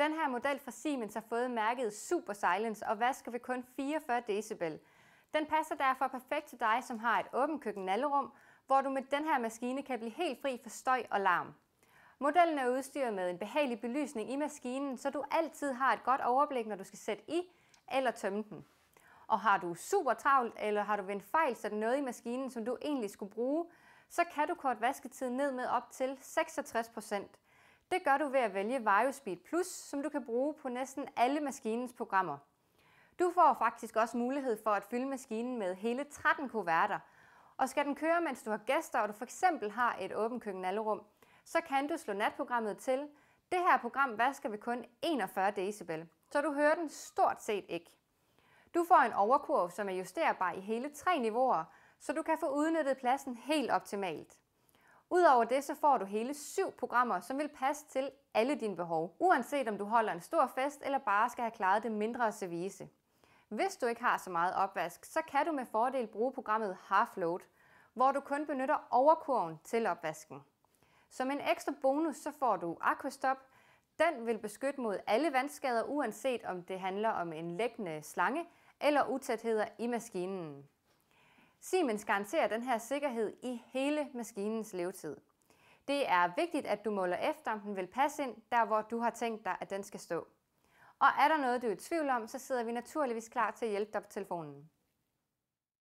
Den her model fra Siemens har fået mærket Super Silence og vasker ved kun 44 decibel. Den passer derfor perfekt til dig, som har et åbent køkkenalrum, hvor du med den her maskine kan blive helt fri for støj og larm. Modellen er udstyret med en behagelig belysning i maskinen, så du altid har et godt overblik, når du skal sætte i eller tømme den. Og har du super travlt, eller har du vendt fejl, fejl sat noget i maskinen, som du egentlig skulle bruge, så kan du kort vasketiden ned med op til 66 det gør du ved at vælge VarioSpeed Plus, som du kan bruge på næsten alle maskinens programmer. Du får faktisk også mulighed for at fylde maskinen med hele 13 kuverter, og skal den køre, mens du har gæster, og du for eksempel har et åbent køkkenalrum, så kan du slå natprogrammet til. Det her program vasker ved kun 41 decibel, så du hører den stort set ikke. Du får en overkurv, som er justerbar i hele tre niveauer, så du kan få udnyttet pladsen helt optimalt. Udover det, så får du hele syv programmer, som vil passe til alle dine behov, uanset om du holder en stor fest eller bare skal have klaret det mindre service. Hvis du ikke har så meget opvask, så kan du med fordel bruge programmet Half Load, hvor du kun benytter overkurven til opvasken. Som en ekstra bonus, så får du Aquastop. Den vil beskytte mod alle vandskader, uanset om det handler om en lækkende slange eller utætheder i maskinen. Siemens garanterer den her sikkerhed i hele maskinens levetid. Det er vigtigt, at du måler efter, om den vil passe ind, der hvor du har tænkt dig, at den skal stå. Og er der noget, du er i tvivl om, så sidder vi naturligvis klar til at hjælpe dig på telefonen.